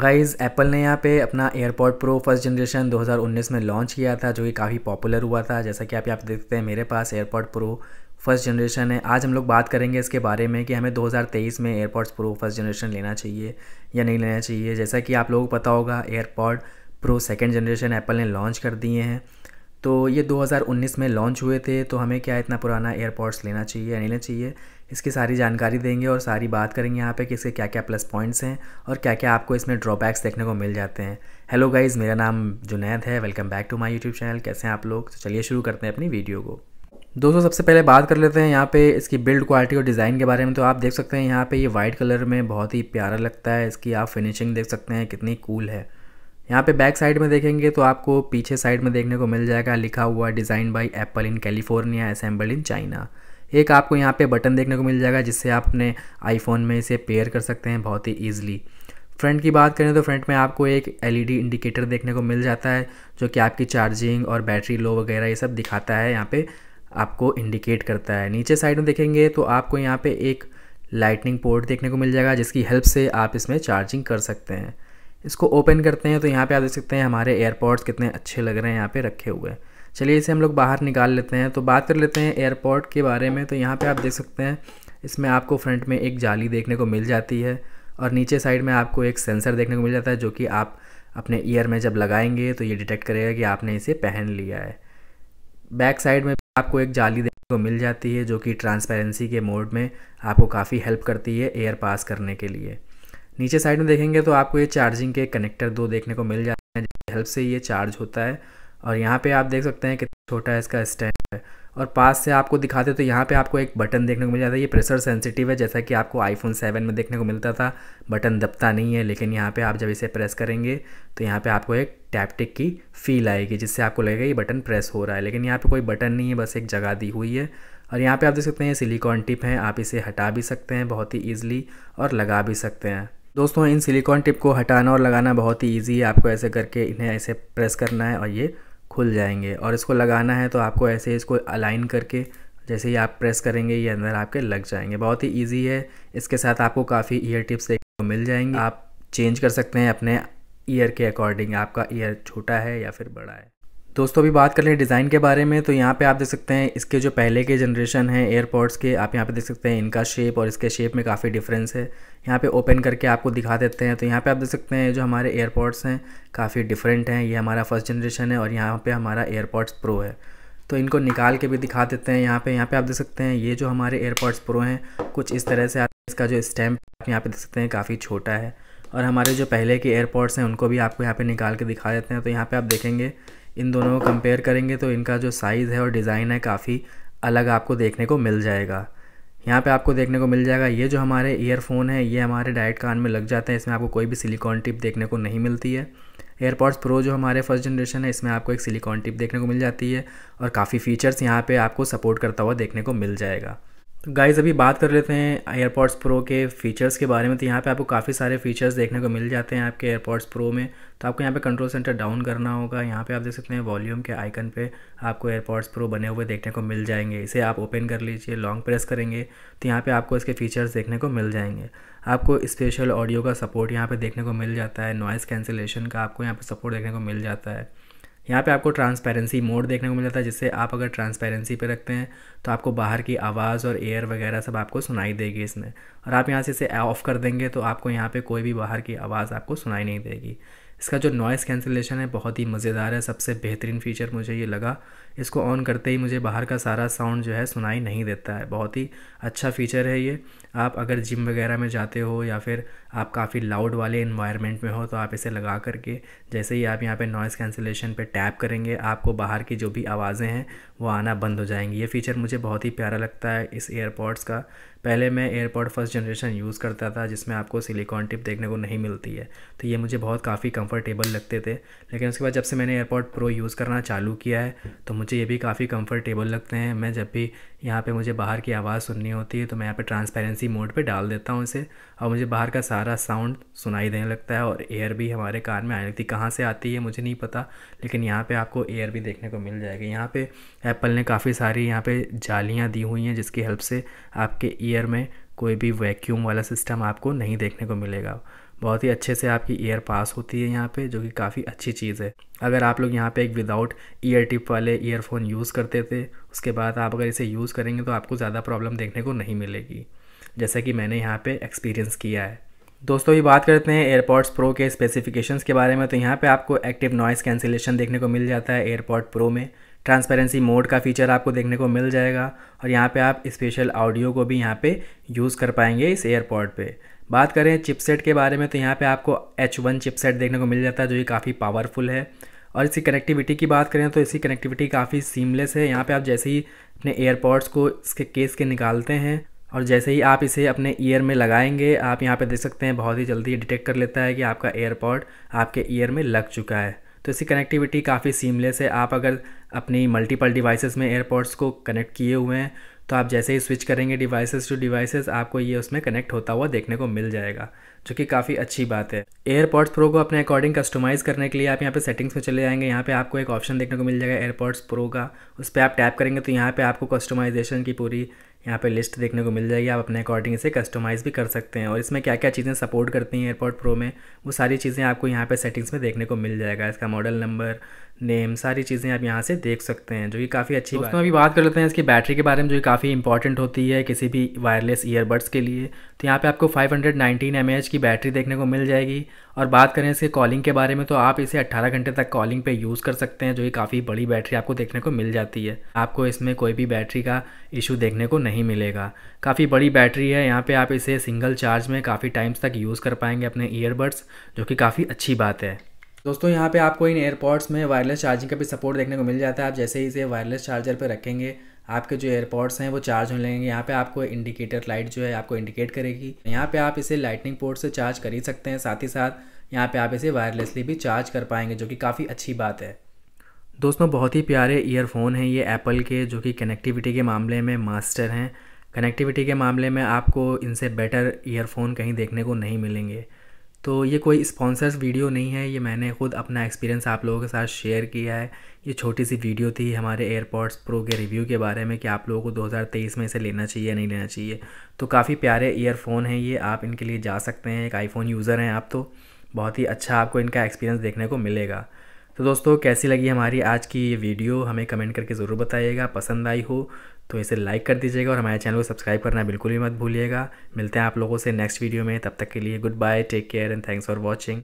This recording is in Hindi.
गाइज़ एप्पल ने यहाँ पे अपना एयरपॉड प्रो फर्स्ट जनरेशन 2019 में लॉन्च किया था जो कि काफ़ी पॉपुलर हुआ था जैसा कि आप यहाँ पे देखते हैं मेरे पास एयरपॉड प्रो फर्स्ट जनरेशन है आज हम लोग बात करेंगे इसके बारे में कि हमें 2023 में एयरपॉड्स प्रो फर्स्ट जनरेशन लेना चाहिए या नहीं लेना चाहिए जैसा कि आप लोगों को पता होगा AirPod Pro second generation Apple ने लॉन्च कर दिए हैं तो ये 2019 में लॉन्च हुए थे तो हमें क्या इतना पुराना एयरपॉड्स लेना चाहिए या नहीं लेना चाहिए इसकी सारी जानकारी देंगे और सारी बात करेंगे यहाँ पे कि इसके क्या क्या प्लस पॉइंट्स हैं और क्या क्या आपको इसमें ड्रॉबैक्स देखने को मिल जाते हैं हेलो गाइज़ मेरा नाम जुनैद है welcome back to my YouTube channel कैसे हैं आप लोग तो चलिए शुरू करते हैं अपनी वीडियो को दोस्तों सबसे पहले बात कर लेते हैं यहाँ पे इसकी बिल्ड क्वालिटी और डिज़ाइन के बारे में तो आप देख सकते हैं यहाँ पे ये वाइट कलर में बहुत ही प्यारा लगता है इसकी आप फिनिशिंग देख सकते हैं कितनी कूल है यहाँ पे बैक साइड में देखेंगे तो आपको पीछे साइड में देखने को मिल जाएगा लिखा हुआ design by Apple in California assemble in China एक आपको यहाँ पे बटन देखने को मिल जाएगा जिससे आप अपने आईफोन में इसे पेयर कर सकते हैं बहुत ही ईजिली फ्रंट की बात करें तो फ्रंट में आपको एक एलईडी इंडिकेटर देखने को मिल जाता है जो कि आपकी चार्जिंग और बैटरी लो वगैरह ये सब दिखाता है यहाँ पे आपको इंडिकेट करता है नीचे साइड में देखेंगे तो आपको यहाँ पे एक लाइटनिंग पोर्ट देखने को मिल जाएगा जिसकी हेल्प से आप इसमें चार्जिंग कर सकते हैं इसको ओपन करते हैं तो यहाँ पे आप देख सकते हैं हमारे एयरपोर्ट्स कितने अच्छे लग रहे हैं यहाँ पे रखे हुए हैं चलिए इसे हम लोग बाहर निकाल लेते हैं तो बात कर लेते हैं एयरपोर्ट के बारे में तो यहाँ पर आप देख सकते हैं इसमें आपको फ्रंट में एक जाली देखने को मिल जाती है और नीचे साइड में आपको एक सेंसर देखने को मिल जाता है जो कि आप अपने ईयर में जब लगाएंगे तो ये डिटेक्ट करेगा कि आपने इसे पहन लिया है बैक साइड में आपको एक जाली देखने को मिल जाती है जो कि ट्रांसपेरेंसी के मोड में आपको काफ़ी हेल्प करती है एयर पास करने के लिए नीचे साइड में देखेंगे तो आपको ये चार्जिंग के कनेक्टर दो देखने को मिल जाते हैं जिसकी हेल्प से ये चार्ज होता है और यहाँ पे आप देख सकते हैं कि छोटा इसका स्टैंड है और पास से आपको दिखाते तो यहाँ पे आपको एक बटन देखने को मिल जाता है ये प्रेशर सेंसिटिव है जैसा कि आपको आईफोन सेवन में देखने को मिलता था बटन दबता नहीं है लेकिन यहाँ पे आप जब इसे प्रेस करेंगे तो यहाँ पे आपको एक टैपटिक की फील आएगी जिससे आपको लगेगा ये बटन प्रेस हो रहा है लेकिन यहाँ पर कोई बटन नहीं है बस एक जगह दी हुई है और यहाँ पर आप देख सकते हैं सिलीकॉन टिप है आप इसे हटा भी सकते हैं बहुत ही ईजिली और लगा भी सकते हैं दोस्तों इन सिलिकॉन टिप को हटाना और लगाना बहुत ही ईजी है आपको ऐसे करके इन्हें ऐसे प्रेस करना है और ये खुल जाएंगे और इसको लगाना है तो आपको ऐसे इसको अलाइन करके जैसे ही आप प्रेस करेंगे ये अंदर आपके लग जाएंगे बहुत ही ईजी है इसके साथ आपको काफ़ी ईयर टिप्स देखने को मिल जाएंगे आप चेंज कर सकते हैं अपने ईयर के अकॉर्डिंग आपका ईयर छोटा है या फिर बड़ा है दोस्तों अभी बात कर लें डिज़ाइन के बारे में तो यहाँ पे आप देख सकते हैं इसके जो पहले के जनरेशन है एयरपोर्ट्स के आप यहाँ पे देख सकते हैं इनका शेप और इसके शेप में काफ़ी डिफरेंस है यहाँ पे ओपन करके आपको दिखा देते हैं तो यहाँ पे आप देख सकते हैं जो हमारे एयरपोर्ट्स हैं काफ़ी डिफरेंट हैं ये हमारा फर्स्ट जनरेशन है और यहाँ पर हमारा एयरपोर्ट्स प्रो है तो इनको निकाल के भी दिखा देते हैं यहाँ पर यहाँ पर आप देख सकते हैं ये जो हमारे एयरपोर्ट्स प्रो हैं कुछ इस तरह से आप इसका जो स्टैम्प आप यहाँ पर देख सकते हैं काफ़ी छोटा है और हमारे जो पहले के एयरपोर्ट्स हैं उनको भी आपको यहाँ पर निकाल के दिखा देते हैं तो यहाँ पर आप देखेंगे इन दोनों को कंपेयर करेंगे तो इनका जो साइज़ है और डिज़ाइन है काफ़ी अलग आपको देखने को मिल जाएगा यहाँ पे आपको देखने को मिल जाएगा ये जो हमारे ईयरफोन है ये हमारे डायरेक्ट कान में लग जाते हैं इसमें आपको कोई भी सिलिकॉन टिप देखने को नहीं मिलती है एयरपॉड्स प्रो जो हमारे फर्स्ट जनरेशन है इसमें आपको एक सिलिकॉन टिप देखने को मिल जाती है और काफ़ी फीचर्स यहाँ पे आपको सपोर्ट करता हुआ देखने को मिल जाएगा तो गाइज़ अभी बात कर लेते हैं एयरपॉड्स प्रो के फीचर्स के बारे में तो यहाँ पे आपको काफ़ी सारे फीचर्स देखने को मिल जाते हैं आपके एयरपॉड्स प्रो में तो आपको यहाँ पे कंट्रोल सेंटर डाउन करना होगा यहाँ पे आप देख सकते हैं वॉल्यूम के आइकन पे आपको एयरपॉड्स प्रो बने हुए देखने को मिल जाएंगे इसे आप ओपन कर लीजिए लॉन्ग प्रेस करेंगे तो यहाँ पर आपको इसके फीचर्स देखने को मिल जाएंगे आपको स्पेशल ऑडियो का सपोर्ट यहाँ पर देखने को मिल जाता है नॉइज़ कैंसिलेशन का आपको यहाँ पर सपोर्ट देखने को मिल जाता है यहाँ पे आपको ट्रांसपेरेंसी मोड देखने को मिल जाता है जिससे आप अगर ट्रांसपेरेंसी पे रखते हैं तो आपको बाहर की आवाज़ और एयर वगैरह सब आपको सुनाई देगी इसमें और आप यहाँ से इसे ऑफ़ कर देंगे तो आपको यहाँ पे कोई भी बाहर की आवाज़ आपको सुनाई नहीं देगी इसका जो नॉइज़ कैंसिलेशन है बहुत ही मज़ेदार है सबसे बेहतरीन फ़ीचर मुझे ये लगा इसको ऑन करते ही मुझे बाहर का सारा साउंड जो है सुनाई नहीं देता है बहुत ही अच्छा फ़ीचर है ये आप अगर जिम वगैरह में जाते हो या फिर आप काफ़ी लाउड वाले इन्वायरमेंट में हो तो आप इसे लगा करके जैसे ही आप यहाँ पे नॉइस कैंसिलेशन पे टैप करेंगे आपको बाहर की जो भी आवाज़ें हैं वो आना बंद हो जाएंगी ये फ़ीचर मुझे बहुत ही प्यारा लगता है इस एयरपॉड्स का पहले मैं एयरपॉड फर्स्ट जनरेशन यूज़ करता था जिसमें आपको सिलिकॉन टिप देखने को नहीं मिलती है तो ये मुझे बहुत काफ़ी कंफर्टेबल लगते थे लेकिन उसके बाद जब से मैंने एयरपॉड प्रो यूज़ करना चालू किया है तो मुझे ये भी काफ़ी कंफर्टेबल लगते हैं मैं जब भी यहाँ पे मुझे बाहर की आवाज़ सुननी होती है तो मैं यहाँ पे ट्रांसपेरेंसी मोड पे डाल देता हूँ इसे और मुझे बाहर का सारा साउंड सुनाई देने लगता है और एयर भी हमारे कान में आने लगती कहाँ से आती है मुझे नहीं पता लेकिन यहाँ पे आपको एयर भी देखने को मिल जाएगी यहाँ पे एप्पल ने काफ़ी सारी यहाँ पे जालियाँ दी हुई हैं जिसकी हेल्प से आपके ईयर में कोई भी वैक्यूम वाला सिस्टम आपको नहीं देखने को मिलेगा बहुत ही अच्छे से आपकी ईयर पास होती है यहाँ पे जो कि काफ़ी अच्छी चीज़ है अगर आप लोग यहाँ पे एक विदाउट ईयर टिप वाले ईयरफोन यूज़ करते थे उसके बाद आप अगर इसे यूज़ करेंगे तो आपको ज़्यादा प्रॉब्लम देखने को नहीं मिलेगी जैसा कि मैंने यहाँ पे एक्सपीरियंस किया है दोस्तों ये बात करते हैं एयरपॉड्स प्रो के स्पेसिफिकेशंस के बारे में तो यहाँ पे आपको एक्टिव नॉइस कैंसिलेशन देखने को मिल जाता है एयरपॉड प्रो में ट्रांसपेरेंसी मोड का फीचर आपको देखने को मिल जाएगा और यहाँ पे आप स्पेशल ऑडियो को भी यहाँ पे यूज़ कर पाएंगे इस एयरपोर्ट पे बात करें चिपसेट के बारे में तो यहाँ पे आपको एच वन चिपसेट देखने को मिल जाता है जो कि काफ़ी पावरफुल है और इसकी कनेक्टिविटी की बात करें तो इसकी कनेक्टिविटी काफ़ी सीमलेस है यहाँ पर आप जैसे ही अपने एयरपोर्ट्स को इसके केस के निकालते हैं और जैसे ही आप इसे अपने ईयर में लगाएंगे आप यहाँ पर देख सकते हैं बहुत ही जल्दी डिटेक्ट कर लेता है कि आपका एयरपोर्ट आपके ईयर में लग चुका है तो इसकी कनेक्टिविटी काफ़ी सीमलेस है आप अगर अपनी मल्टीपल डिवाइसेस में एयरपोर्ट्स को कनेक्ट किए हुए हैं तो आप जैसे ही स्विच करेंगे डिवाइसेस टू डिवाइसेस आपको ये उसमें कनेक्ट होता हुआ देखने को मिल जाएगा जो कि काफ़ी अच्छी बात है एयरपॉड्स प्रो को अपने अकॉर्डिंग कस्टमाइज़ करने के लिए आप यहाँ पे सेटिंग्स में चले जाएंगे यहाँ पे आपको एक ऑप्शन देखने को मिल जाएगा एयरपॉड्स प्रो का उस पर आप टैप करेंगे तो यहाँ पर आपको कस्टमाइजेशन की पूरी यहाँ पर लिस्ट देखने को मिल जाएगी आप अपने अकॉर्डिंग इसे कस्टमाइज़ भी कर सकते हैं और इसमें क्या क्या चीज़ें सपोर्ट करती हैं एयरपॉड प्रो में वो सारी चीज़ें आपको यहाँ पर सेटिंग्स में देखने को मिल जाएगा इसका मॉडल नंबर नेम सारी चीज़ें आप यहाँ से देख सकते हैं जो कि काफ़ी अच्छी दोस्तों अभी बात कर लेते हैं इसकी बैटरी के बारे में जो कि काफ़ी इंपॉर्टेंट होती है किसी भी वायरलेस ईयरबड्स के लिए तो यहाँ पे आपको 519 हंड्रेड की बैटरी देखने को मिल जाएगी और बात करें इसके कॉलिंग के बारे में तो आप इसे 18 घंटे तक कॉलिंग पे यूज़ कर सकते हैं जो कि काफ़ी बड़ी बैटरी आपको देखने को मिल जाती है आपको इसमें कोई भी बैटरी का इशू देखने को नहीं मिलेगा काफ़ी बड़ी बैटरी है यहाँ पर आप इसे सिंगल चार्ज में काफ़ी टाइम्स तक यूज़ कर पाएंगे अपने ईयरबड्स जो कि काफ़ी अच्छी बात है दोस्तों यहाँ पे आपको इन एयरपॉड्स में वायरलेस चार्जिंग का भी सपोर्ट देखने को मिल जाता है आप जैसे ही इसे वायरलेस चार्जर पर रखेंगे आपके जो एयरपॉड्स हैं वो चार्ज होने लगेंगे यहाँ पे आपको इंडिकेटर लाइट जो है आपको इंडिकेट करेगी यहाँ पे आप इसे लाइटनिंग पोर्ट से चार्ज कर ही सकते हैं साथ ही साथ यहाँ पे आप इसे वायरलेसली भी चार्ज कर पाएंगे जो कि काफ़ी अच्छी बात है दोस्तों बहुत ही प्यारे ईयरफोन हैं ये एप्पल के जो कि कनेक्टिविटी के मामले में मास्टर हैं कनेक्टिविटी के मामले में आपको इनसे बेटर ईयरफोन कहीं देखने को नहीं मिलेंगे तो ये कोई स्पॉन्सर्स वीडियो नहीं है ये मैंने खुद अपना एक्सपीरियंस आप लोगों के साथ शेयर किया है ये छोटी सी वीडियो थी हमारे एयरपॉड्स प्रो के रिव्यू के बारे में कि आप लोगों को 2023 में इसे लेना चाहिए या नहीं लेना चाहिए तो काफ़ी प्यारे ईयरफोन हैं ये आप इनके लिए जा सकते हैं एक आईफोन यूज़र हैं आप तो बहुत ही अच्छा आपको इनका एक्सपीरियंस देखने को मिलेगा तो दोस्तों कैसी लगी हमारी आज की ये वीडियो हमें कमेंट करके ज़रूर बताइएगा पसंद आई हो तो इसे लाइक कर दीजिएगा और हमारे चैनल को सब्सक्राइब करना बिल्कुल भी मत भूलिएगा मिलते हैं आप लोगों से नेक्स्ट वीडियो में तब तक के लिए goodbye take care and thanks for watching